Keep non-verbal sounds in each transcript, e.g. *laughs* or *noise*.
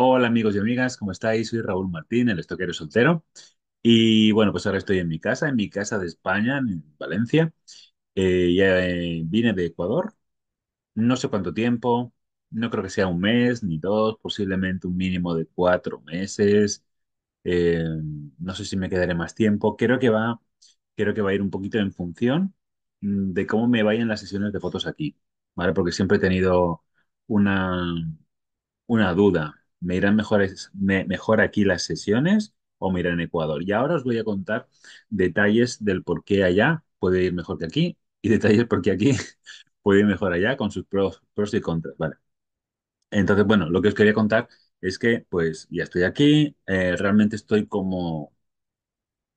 Hola amigos y amigas, ¿cómo estáis? Soy Raúl Martín, el estoquero soltero. Y bueno, pues ahora estoy en mi casa, en mi casa de España, en Valencia. Eh, ya eh, vine de Ecuador, no sé cuánto tiempo, no creo que sea un mes ni dos, posiblemente un mínimo de cuatro meses. Eh, no sé si me quedaré más tiempo. Creo que va, que va a ir un poquito en función mm, de cómo me vayan las sesiones de fotos aquí, ¿vale? Porque siempre he tenido una, una duda ¿Me irán mejor, aquí las sesiones o me irán en Ecuador? Y ahora os voy a contar detalles del por qué allá puede ir mejor que aquí y detalles por qué aquí *laughs* puede ir mejor allá con sus pros, y contras. Vale. Entonces, bueno, lo que os quería contar es que pues ya estoy aquí, eh, realmente estoy como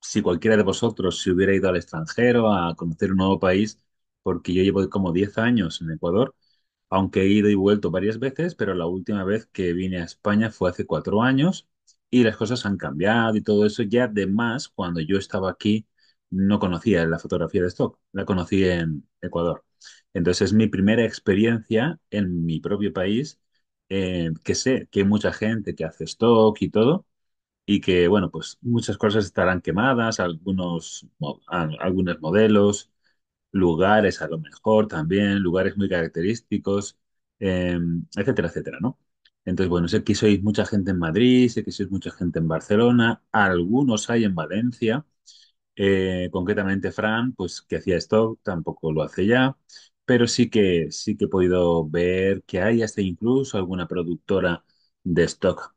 si cualquiera de vosotros se hubiera ido al extranjero a conocer un nuevo país, porque yo llevo como 10 años en Ecuador aunque he ido y vuelto varias veces, pero la última vez que vine a España fue hace cuatro años y las cosas han cambiado y todo eso. Ya además, cuando yo estaba aquí, no conocía la fotografía de stock, la conocí en Ecuador. Entonces es mi primera experiencia en mi propio país, eh, que sé que hay mucha gente que hace stock y todo, y que, bueno, pues muchas cosas estarán quemadas, algunos, algunos modelos, lugares a lo mejor también, lugares muy característicos, em, etcétera, etcétera, ¿no? Entonces, bueno, sé que sois mucha gente en Madrid, sé que sois mucha gente en Barcelona, algunos hay en Valencia, eh, concretamente Fran, pues que hacía esto, tampoco lo hace ya, pero sí que, sí que he podido ver que hay hasta incluso alguna productora de stock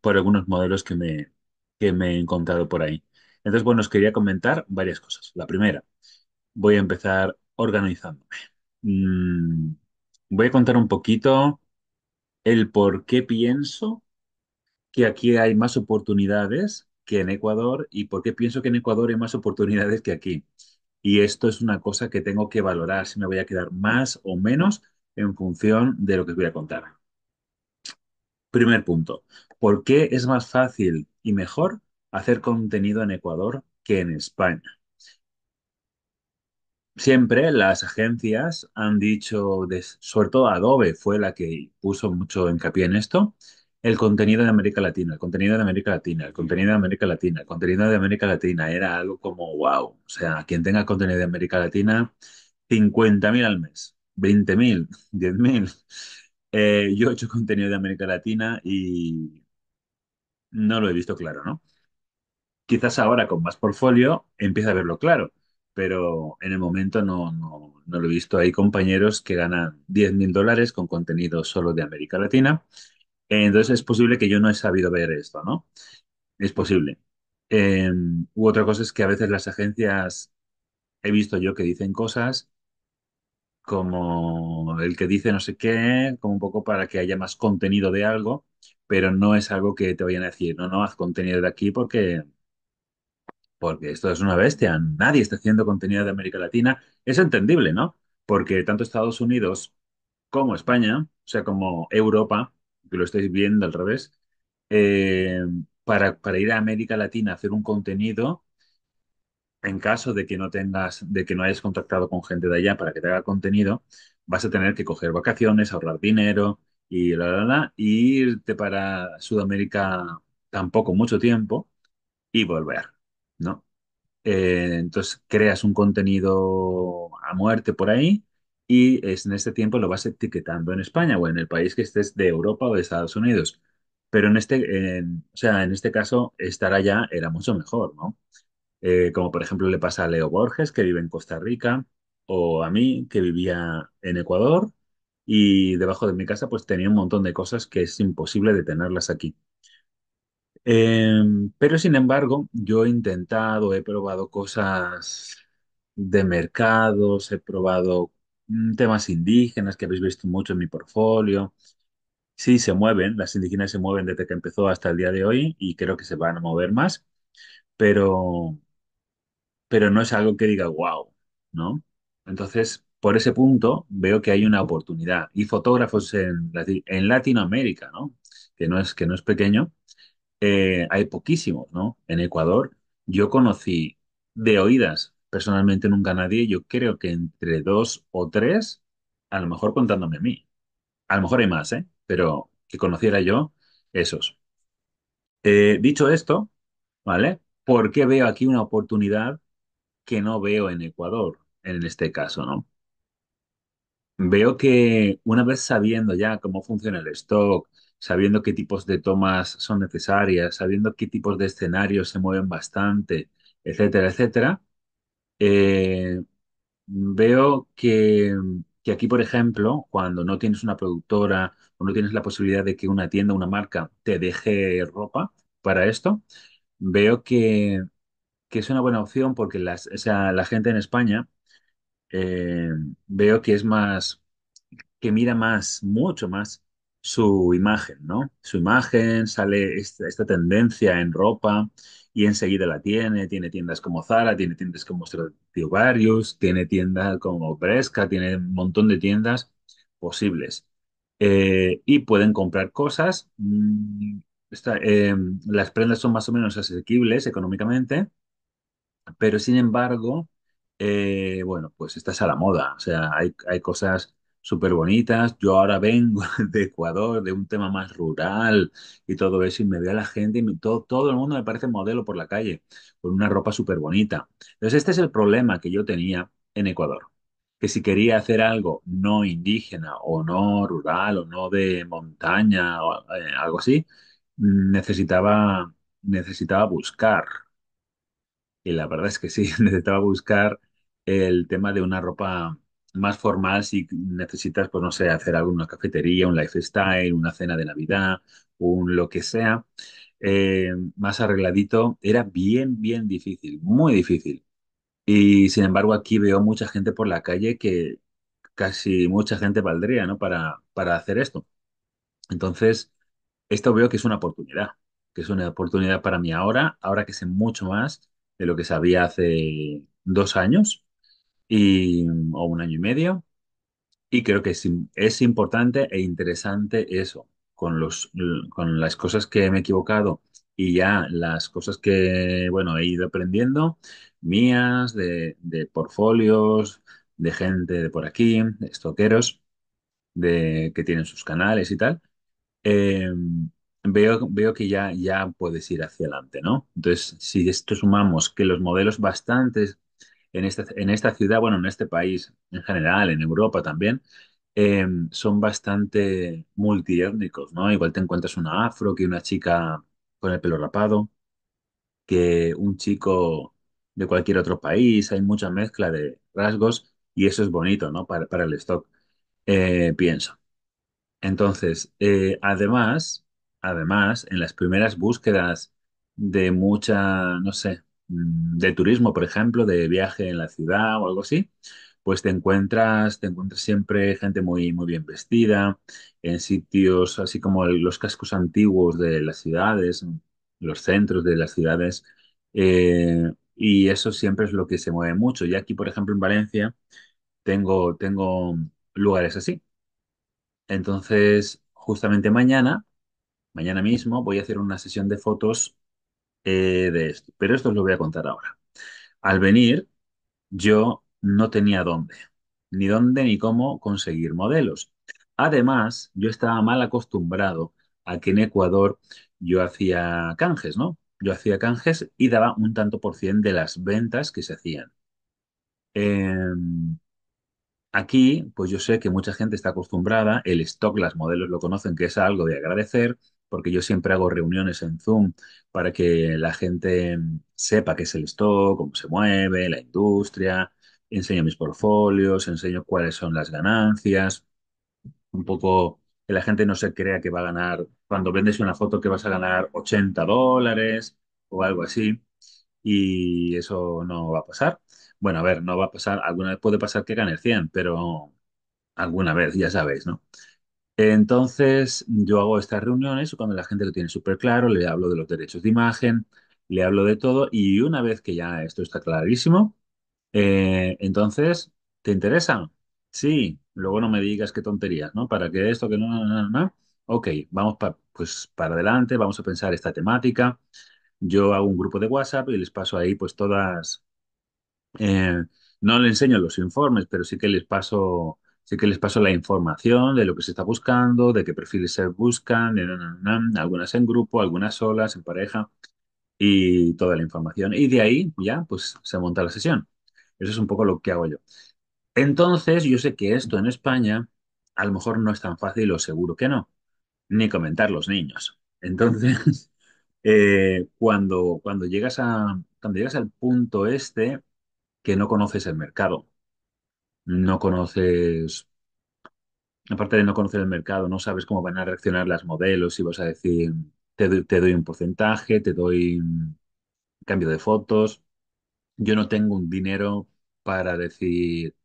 por algunos modelos que me, que me he encontrado por ahí. Entonces, bueno, os quería comentar varias cosas. La primera, voy a empezar organizándome. Mm, voy a contar un poquito el por qué pienso que aquí hay más oportunidades que en Ecuador y por qué pienso que en Ecuador hay más oportunidades que aquí. Y esto es una cosa que tengo que valorar si me voy a quedar más o menos en función de lo que voy a contar. Primer punto, ¿por qué es más fácil y mejor hacer contenido en Ecuador que en España? siempre las agencias han dicho, sobre todo Adobe fue la que puso mucho hincapié en esto, el contenido de América Latina, el contenido de América Latina, el contenido de América Latina, el contenido de América Latina, era algo como wow. O sea, quien tenga contenido de América Latina, 50.000 al mes, 20.000, 10.000. Eh, yo he hecho contenido de América Latina y no lo he visto claro, ¿no? Quizás ahora con más portfolio empieza a verlo claro pero en el momento no, no, lo he visto. Hay compañeros que ganan 10.000 mil dólares con contenido solo de América Latina. Entonces es posible que yo no he sabido ver esto, ¿no? Es posible. Em, u otra cosa es que a veces las agencias he visto yo que dicen cosas como el que dice no sé qué, como un poco para que haya más contenido de algo, pero no es algo que te vayan a decir, no, no, haz contenido de aquí porque porque esto es una bestia, nadie está haciendo contenido de América Latina, es entendible, ¿no? Porque tanto Estados Unidos como España, o sea, como Europa, que lo estáis viendo al revés, eh, para, ir a América Latina a hacer un contenido, en caso de que no tengas, de que no hayas contactado con gente de allá para que te haga contenido, vas a tener que coger vacaciones, ahorrar dinero y la, la, la, irte para Sudamérica tampoco mucho tiempo y volver. ¿no? Eh, entonces creas un contenido a muerte por ahí y en este tiempo lo vas etiquetando en España o en el país que estés de Europa o de Estados Unidos. Pero en este, o sea, en este caso, estar allá era mucho mejor, ¿no? Eh, como por ejemplo le pasa a Leo Borges, que vive en Costa Rica, o a mí, que vivía en Ecuador, y debajo de mi casa pues tenía un montón de cosas que es imposible de tenerlas aquí. Em, pero sin embargo, yo he intentado, he probado cosas de mercados, he probado mm, temas indígenas que habéis visto mucho en mi portfolio. Sí, se mueven, las indígenas se mueven desde que empezó hasta el día de hoy y creo que se van a mover más, pero, pero no es algo que diga wow, ¿no? Entonces, por ese punto, veo que hay una oportunidad. Y fotógrafos en, en Latinoamérica, ¿no? Que no es, que no es pequeño eh, hay poquísimos, ¿no? En Ecuador yo conocí de oídas personalmente nunca nadie, yo creo que entre dos o tres, a lo mejor contándome a mí. A lo mejor hay más, ¿eh? Pero que conociera yo esos. Eh, dicho esto, ¿vale? ¿Por qué veo aquí una oportunidad que no veo en Ecuador, en este caso, ¿no? Veo que una vez sabiendo ya cómo funciona el stock, sabiendo qué tipos de tomas son necesarias, sabiendo qué tipos de escenarios se mueven bastante, etcétera, etcétera, eh, veo que, que, aquí, por ejemplo, cuando no tienes una productora o no tienes la posibilidad de que una tienda, una marca te deje ropa para esto, veo que, que es una buena opción porque la gente en España eh, veo que es más, que mira más, mucho más su imagen, ¿no? Su imagen, sale esta, tendencia en ropa y enseguida la tiene. Tiene tiendas como Zara, tiene tiendas como Stradivarius, tiene tiendas como Bresca, tiene un montón de tiendas posibles. Eh, y pueden comprar cosas. Mm, em, las prendas son más o menos asequibles económicamente, pero sin embargo, eh, bueno, pues estás a la moda. O sea, hay, hay cosas súper bonitas. Yo ahora vengo *laughs* de Ecuador, de un tema más rural y todo eso, y me veo a la gente y todo, todo el mundo me parece modelo por la calle, con una ropa súper bonita. Entonces, este es el problema que yo tenía en Ecuador, que si quería hacer algo no indígena o no rural o no de montaña o eh, algo así, necesitaba, necesitaba buscar. Y la verdad es que sí, *laughs* necesitaba buscar el tema de una ropa más formal si necesitas, pues no sé, hacer alguna cafetería, un lifestyle, una cena de Navidad, un lo que sea, eh, más arregladito, era bien, bien difícil, muy difícil. Y sin embargo aquí veo mucha gente por la calle que casi mucha gente valdría, ¿no? Para, para hacer esto. Entonces, esto veo que es una oportunidad, que es una oportunidad para mí ahora, ahora que sé mucho más de lo que sabía hace dos años y, mm, o un año y medio. Y creo que es, importante e interesante eso, con, los, con las cosas que me he equivocado y ya las cosas que, bueno, he ido aprendiendo, mías, de, de portfolios, de gente de por aquí, de estoqueros, de, que tienen sus canales y tal, em, veo, veo que ya, ya puedes ir hacia adelante, ¿no? Entonces, si esto sumamos que los modelos bastantes este, en, esta ciudad, bueno, en este país en general, en Europa también, em, son bastante multiétnicos, ¿no? Igual te encuentras una afro que una chica con el pelo rapado, que un chico de cualquier otro país, hay mucha mezcla de rasgos y eso es bonito, ¿no? Para, el stock, eh, pienso. Entonces, eh, además, además, en las primeras búsquedas de mucha, no sé, de turismo, por ejemplo, de viaje en la ciudad o algo así, pues te encuentras, te encuentras siempre gente muy, muy bien vestida, en sitios así como los cascos antiguos de las ciudades, los centros de las ciudades, eh, y eso siempre es lo que se mueve mucho. Y aquí, por ejemplo, en Valencia, tengo, tengo lugares así. Entonces, justamente mañana, mañana mismo, voy a hacer una sesión de fotos eh, de esto. Pero esto os lo voy a contar ahora. Al venir, yo no tenía dónde, ni dónde ni cómo conseguir modelos. Además, yo estaba mal acostumbrado a que en Ecuador yo hacía canjes, ¿no? Yo hacía canjes y daba un tanto por cien de las ventas que se hacían. Em, aquí, pues yo sé que mucha gente está acostumbrada, el stock, las modelos lo conocen, que es algo de agradecer, porque yo siempre hago reuniones en Zoom para que la gente sepa qué es el stock, cómo se mueve, la industria, enseño mis portfolios, enseño cuáles son las ganancias, un poco que la gente no se crea que va a ganar, cuando vendes una foto que vas a ganar 80 dólares o algo así, y eso no va a pasar. Bueno, a ver, no va a pasar, alguna vez puede pasar que gane 100, pero alguna vez, ya sabéis, ¿no? Entonces, yo hago estas reuniones cuando la gente lo tiene súper claro, le hablo de los derechos de imagen, le hablo de todo y una vez que ya esto está clarísimo, eh, entonces, ¿te interesa? Sí, luego no me digas qué tonterías, ¿no? Para que esto, que no, no, no, no. Ok, vamos pues para adelante, vamos a pensar esta temática. Yo hago un grupo de WhatsApp y les paso ahí pues todas... Eh, no le enseño los informes, pero sí que les paso Sí que les paso la información de lo que se está buscando, de qué perfiles se buscan, algunas en grupo, algunas solas, en pareja, y toda la información. Y de ahí ya, pues se monta la sesión. Eso es un poco lo que hago yo. Entonces, yo sé que esto en España a lo mejor no es tan fácil o seguro que no, ni comentar los niños. Entonces, *laughs* eh, cuando, cuando, llegas a, cuando llegas al punto este que no conoces el mercado, no conoces, aparte de no conocer el mercado, no sabes cómo van a reaccionar las modelos, si vas a decir, te doy, un porcentaje, te doy cambio de fotos. Yo no tengo un dinero para decir,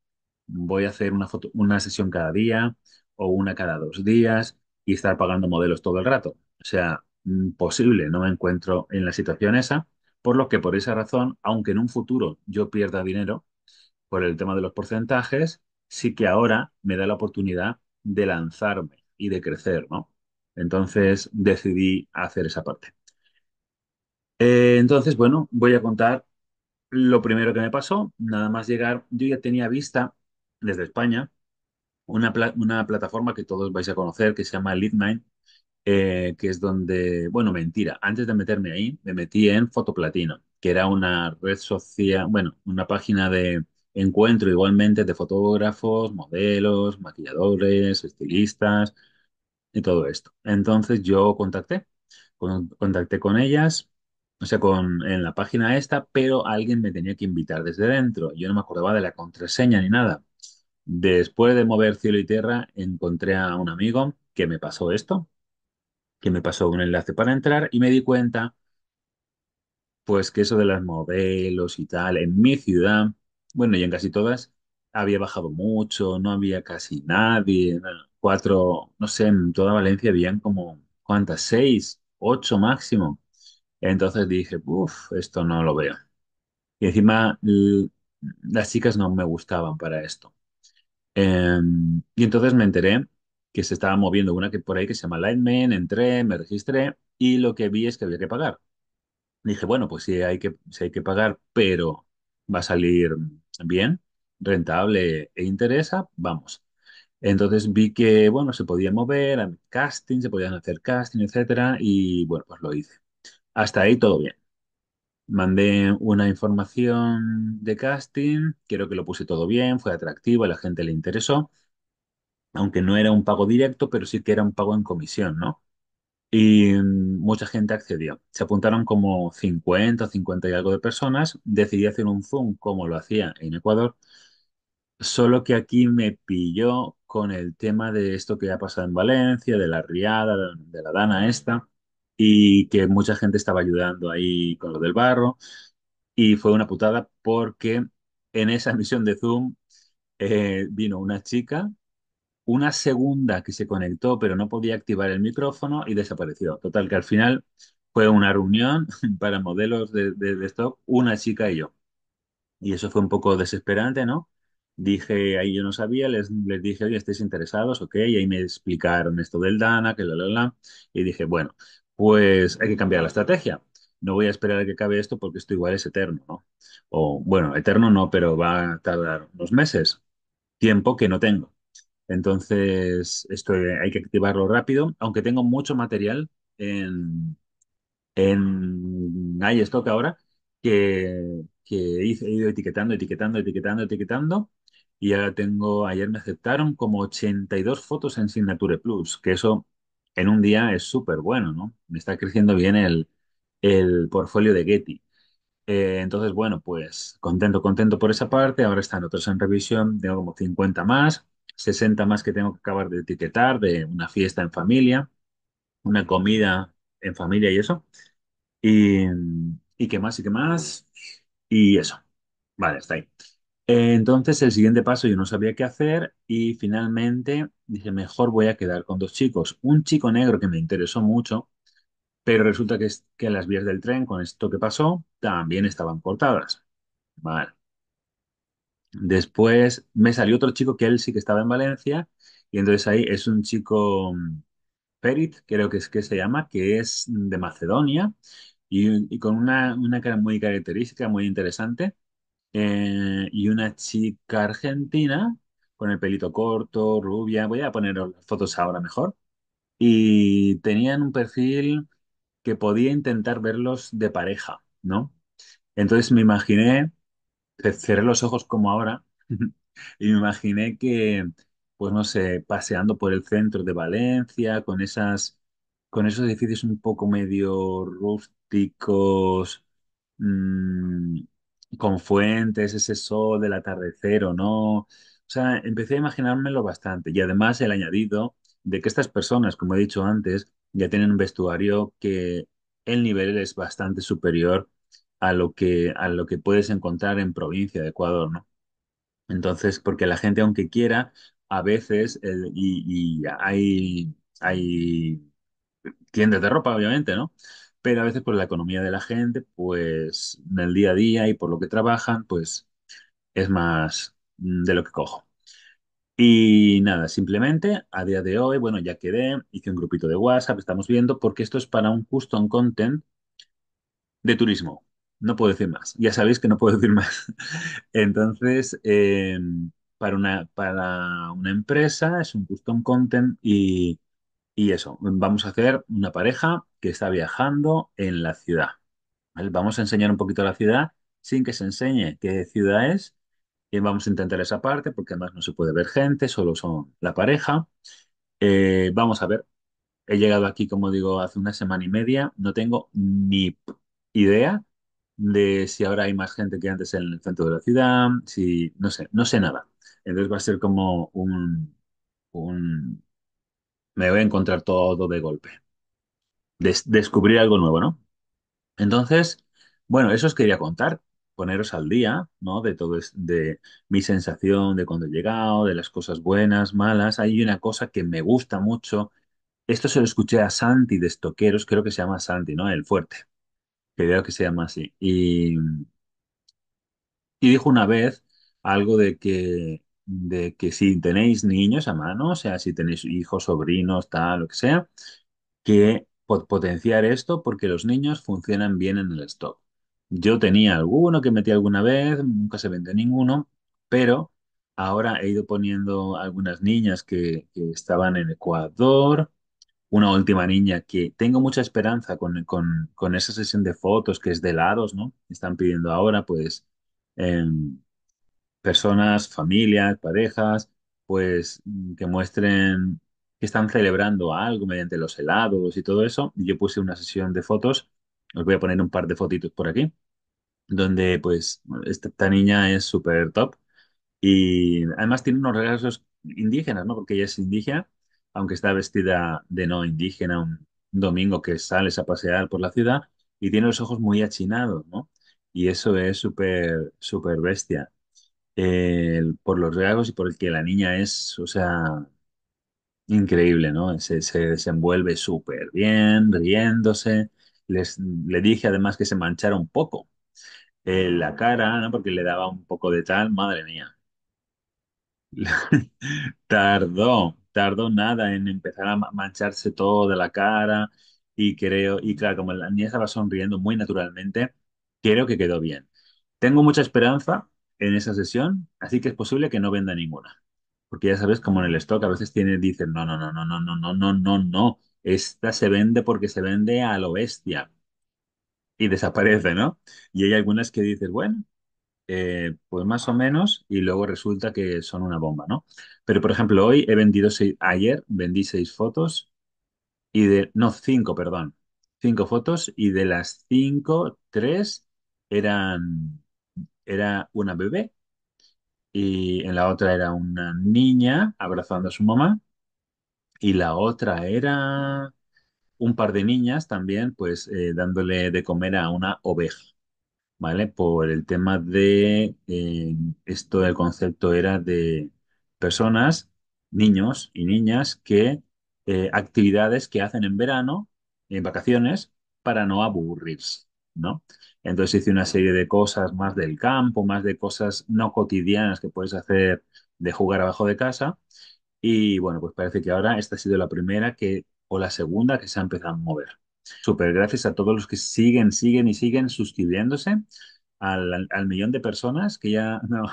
voy a hacer una foto, una sesión cada día o una cada dos días y estar pagando modelos todo el rato. O sea, imposible, mm, no me encuentro en la situación esa, por lo que por esa razón, aunque en un futuro yo pierda dinero, por el tema de los porcentajes, sí que ahora me da la oportunidad de lanzarme y de crecer, ¿no? Entonces decidí hacer esa parte. Eh, entonces, bueno, voy a contar lo primero que me pasó. Nada más llegar, yo ya tenía vista desde España una, plataforma que todos vais a conocer que se llama LeadMine, eh, que es donde, bueno, mentira, antes de meterme ahí, me metí en Fotoplatino, que era una red social, bueno, una página de, encuentro igualmente de fotógrafos, modelos, maquilladores, estilistas y todo esto. Entonces yo contacté, contacté con ellas, o sea, con, en la página esta, pero alguien me tenía que invitar desde dentro. Yo no me acordaba de la contraseña ni nada. Después de mover cielo y tierra, encontré a un amigo que me pasó esto, que me pasó un enlace para entrar y me di cuenta, pues que eso de las modelos y tal, en mi ciudad, bueno, y en casi todas había bajado mucho, no había casi nadie, cuatro, no sé, en toda Valencia habían como, ¿cuántas? Seis, ocho máximo. Entonces dije, uff, esto no lo veo. Y encima las chicas no me gustaban para esto. Em, y entonces me enteré que se estaba moviendo una que por ahí que se llama Lightman, entré, me registré y lo que vi es que había que pagar. Dije, bueno, pues sí hay que, hay que pagar, pero va a salir bien, rentable e interesa, vamos. Entonces vi que, bueno, se podía mover, casting, se podían hacer casting, etcétera, y bueno, pues lo hice. Hasta ahí todo bien. Mandé una información de casting, quiero que lo puse todo bien, fue atractivo, a la gente le interesó, aunque no era un pago directo, pero sí que era un pago en comisión, ¿no? y mucha gente accedió. Se apuntaron como 50 o 50 y algo de personas. Decidí hacer un Zoom como lo hacía en Ecuador, solo que aquí me pilló con el tema de esto que ha pasado en Valencia, de la riada, de la dana esta, y que mucha gente estaba ayudando ahí con lo del barro. Y fue una putada porque en esa misión de Zoom eh, vino una chica una segunda que se conectó, pero no podía activar el micrófono y desapareció. Total, que al final fue una reunión *laughs* para modelos de, de, una chica y yo. Y eso fue un poco desesperante, ¿no? Dije, ahí yo no sabía, les, les dije, oye, ¿estáis interesados? Ok, y ahí me explicaron esto del DANA, que la, la, la. Y dije, bueno, pues hay que cambiar la estrategia. No voy a esperar a que acabe esto porque esto igual es eterno, ¿no? O bueno, eterno no, pero va a tardar unos meses, tiempo que no tengo. Entonces, esto eh, hay que activarlo rápido, aunque tengo mucho material en, en iStock ahora que, que he ido etiquetando, etiquetando, etiquetando, etiquetando. Y ahora tengo, ayer me aceptaron como 82 fotos en Signature Plus, que eso en un día es súper bueno, ¿no? Me está creciendo bien el, el portfolio de Getty. Eh, entonces, bueno, pues contento, contento por esa parte. Ahora están otros en revisión, tengo como 50 más. 60 más que tengo que acabar de etiquetar, de una fiesta en familia, una comida en familia y eso. Y, qué más, y qué más, y eso. Vale, está ahí. Entonces, el siguiente paso yo no sabía qué hacer y finalmente dije, mejor voy a quedar con dos chicos. Un chico negro que me interesó mucho, pero resulta que, que las vías del tren, con esto que pasó, también estaban cortadas. Vale. Después me salió otro chico que él sí que estaba en Valencia y entonces ahí es un chico mm, Perit, creo que es que se llama, que es de Macedonia y, con una, cara muy característica, muy interesante. Eh, y una chica argentina con el pelito corto, rubia, voy a poner fotos ahora mejor. Y tenían un perfil que podía intentar verlos de pareja, ¿no? Entonces me imaginé cerré los ojos como ahora *laughs* y me imaginé que, pues no sé, paseando por el centro de Valencia, con esas, con esos edificios un poco medio rústicos, mm, con fuentes, ese sol del atardecer o no. O sea, empecé a imaginármelo bastante. Y además el añadido de que estas personas, como he dicho antes, ya tienen un vestuario que el nivel es bastante superior a lo que, a lo que puedes encontrar en provincia de Ecuador, ¿no? Entonces, porque la gente, aunque quiera, a veces, y, hay, hay tiendas de ropa, obviamente, ¿no? Pero a veces por la economía de la gente, pues en el día a día y por lo que trabajan, pues es más de lo que cojo. Y nada, simplemente a día de hoy, bueno, ya quedé, hice un grupito de WhatsApp, estamos viendo, porque esto es para un custom content de turismo no puedo decir más. Ya sabéis que no puedo decir más. *laughs* Entonces, eh, para, una, para una empresa es un custom content y, eso, vamos a hacer una pareja que está viajando en la ciudad. Vamos a enseñar un poquito la ciudad sin que se enseñe qué ciudad es. Y vamos a intentar esa parte porque además no se puede ver gente, solo son la pareja. Eh, vamos a ver. He llegado aquí, como digo, hace una semana y media. No tengo ni idea de si ahora hay más gente que antes en el centro de la ciudad, si no sé, no sé nada. Entonces va a ser como un, me voy a encontrar todo de golpe. descubrir algo nuevo, ¿no? Entonces, bueno, eso os quería contar, poneros al día, ¿no? De todo, de mi sensación de cuando he llegado, de las cosas buenas, malas. Hay una cosa que me gusta mucho. Esto se lo escuché a Santi de Estoqueros, creo que se llama Santi, ¿no? El fuerte creo que se llama así. Y, y dijo una vez algo de que, de que si tenéis niños a mano, o sea, si tenéis hijos, sobrinos, tal, lo que sea, que potenciar esto porque los niños funcionan bien en el stock. Yo tenía alguno que metí alguna vez, nunca se vende ninguno, pero ahora he ido poniendo algunas niñas que, que estaban en Ecuador, una última niña que tengo mucha esperanza con, esa sesión de fotos que es de helados, ¿no? Están pidiendo ahora, pues, em, personas, familias, parejas, pues, que muestren que están celebrando algo mediante los helados y todo eso. Yo puse una sesión de fotos, os voy a poner un par de fotitos por aquí, donde, pues, esta, niña es súper top y además tiene unos regalos indígenas, ¿no? Porque ella es indígena aunque está vestida de no indígena, un domingo que sales a pasear por la ciudad y tiene los ojos muy achinados, ¿no? Y eso es súper, súper bestia. por los regalos y por el que la niña es, o sea, increíble, ¿no? Se, desenvuelve súper bien, riéndose. Les, le dije además que se manchara un poco eh, la cara, ¿no? Porque le daba un poco de tal, madre mía. *laughs* Tardó, Tardo nada en empezar a mancharse todo de la cara y creo, y claro, como la niña estaba sonriendo muy naturalmente, creo que quedó bien. Tengo mucha esperanza en esa sesión, así que es posible que no venda ninguna. Porque ya sabes, como en el stock a veces tiene, dicen, no, no, no, no, no, no, no, no, no, no. Esta se vende porque se vende a lo bestia. Y desaparece, ¿no? Y hay algunas que dices, bueno, eh, pues más o menos, y luego resulta que son una bomba, ¿no? Pero, por ejemplo, hoy he vendido seis, ayer vendí seis fotos y de, no, cinco, perdón, cinco fotos y de las cinco, tres eran, era una bebé y en la otra era una niña abrazando a su mamá y la otra era un par de niñas también, pues eh, dándole de comer a una oveja. ¿vale? Por el tema de, eh, esto el concepto era de personas, niños y niñas que eh, actividades que hacen en verano, en vacaciones, para no aburrirse, ¿no? Entonces hice una serie de cosas más del campo, más de cosas no cotidianas que puedes hacer de jugar abajo de casa. Y bueno, pues parece que ahora esta ha sido la primera que, o la segunda que se ha empezado a mover. Súper, gracias a todos los que siguen, siguen y siguen suscribiéndose, al, millón de personas que ya *laughs* no,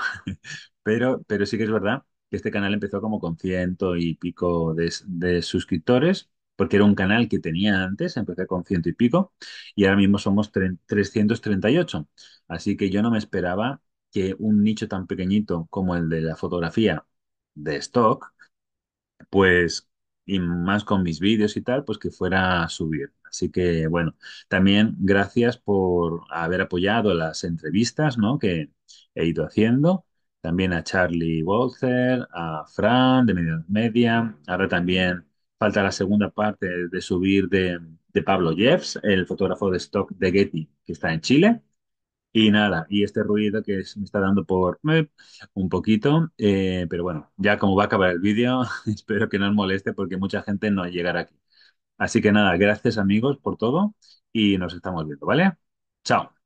pero, pero sí que es verdad que este canal empezó como con ciento y pico de, de suscriptores porque era un canal que tenía antes, empecé con ciento y pico, y ahora mismo somos 338. Así que yo no me esperaba que un nicho tan pequeñito como el de la fotografía de stock, pues y más con mis vídeos y tal, pues que fuera a subir. Así que bueno, también gracias por haber apoyado las entrevistas ¿no? que he ido haciendo. También a Charlie Walter, a Fran de Media Media. Ahora también falta la segunda parte de subir de, de Pablo Jeffs, el fotógrafo de stock de Getty que está en Chile. Y nada, y este ruido que me está dando por eh, un poquito, eh, pero bueno, ya como va a acabar el vídeo, *laughs* espero que no os moleste porque mucha gente no llegará aquí. Así que nada, gracias amigos por todo y nos estamos viendo, ¿vale? Chao.